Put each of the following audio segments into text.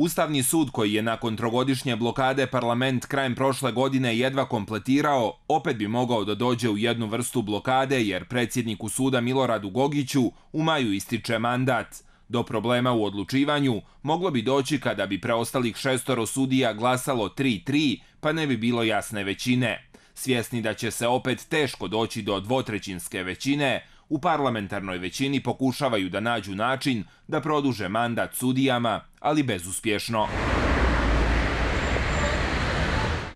Ustavni sud koji je nakon trogodišnje blokade parlament krajem prošle godine jedva kompletirao, opet bi mogao da dođe u jednu vrstu blokade jer predsjedniku suda Miloradu Gogiću u maju ističe mandat. Do problema u odlučivanju moglo bi doći kada bi preostalih šestoro sudija glasalo 3-3 pa ne bi bilo jasne većine. Svjesni da će se opet teško doći do dvotrećinske većine, u parlamentarnoj većini pokušavaju da nađu način da produže mandat sudijama, ali bezuspješno.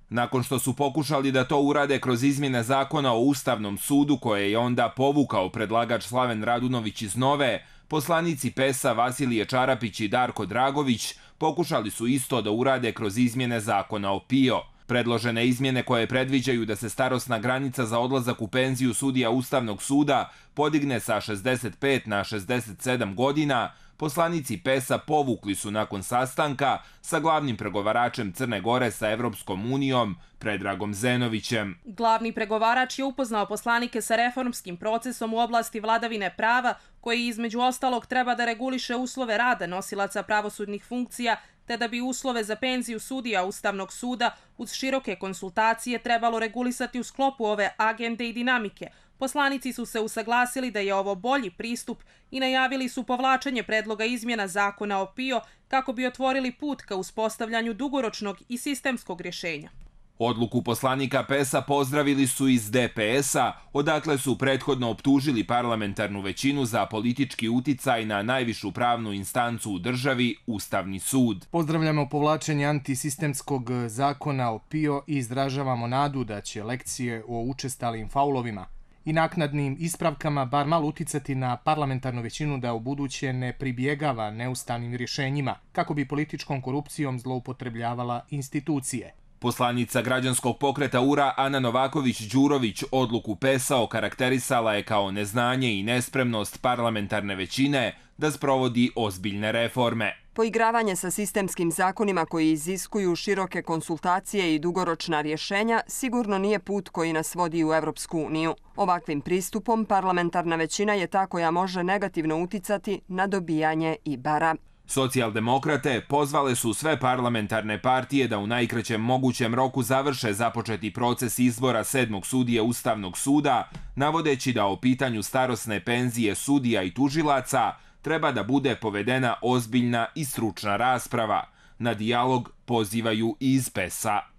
Nakon što su pokušali da to urade kroz izmjene zakona o Ustavnom sudu koje je onda povukao predlagač Slaven Radunović iz Nove, poslanici PES-a Vasilije Čarapić i Darko Dragović pokušali su isto da urade kroz izmjene zakona o PIO – Predložene izmjene koje predviđaju da se starostna granica za odlazak u penziju sudija Ustavnog suda podigne sa 65 na 67 godina, poslanici PES-a povukli su nakon sastanka sa glavnim pregovaračem Crne Gore sa Evropskom unijom, Predragom Zenovićem. Glavni pregovarač je upoznao poslanike sa reformskim procesom u oblasti vladavine prava, koji između ostalog treba da reguliše uslove rada nosilaca pravosudnih funkcija te da bi uslove za penziju sudija Ustavnog suda uz široke konsultacije trebalo regulisati u sklopu ove agende i dinamike, poslanici su se usaglasili da je ovo bolji pristup i najavili su povlačenje predloga izmjena zakona o PIO kako bi otvorili put ka uspostavljanju dugoročnog i sistemskog rješenja. Odluku poslanika PES-a pozdravili su iz DPS-a, odakle su prethodno optužili parlamentarnu većinu za politički uticaj na najvišu pravnu instancu u državi, Ustavni sud. Pozdravljamo povlačenje antisistemskog zakona o PIO i izdražavamo nadu da će lekcije o učestalim faulovima i naknadnim ispravkama bar malo uticati na parlamentarnu većinu da u buduće ne pribjegava neustanim rješenjima kako bi političkom korupcijom zloupotrebljavala institucije. Poslanica građanskog pokreta URA Ana Novaković-Đurović odluku PESA okarakterisala je kao neznanje i nespremnost parlamentarne većine da sprovodi ozbiljne reforme. Poigravanje sa sistemskim zakonima koji iziskuju široke konsultacije i dugoročna rješenja sigurno nije put koji nas vodi u Evropsku uniju. Ovakvim pristupom parlamentarna većina je ta koja može negativno uticati na dobijanje i bara. Socijaldemokrate pozvale su sve parlamentarne partije da u najkraćem mogućem roku završe započeti proces izbora sedmog sudije Ustavnog suda, navodeći da o pitanju starosne penzije sudija i tužilaca treba da bude povedena ozbiljna i stručna rasprava. Na dijalog pozivaju i iz PESA.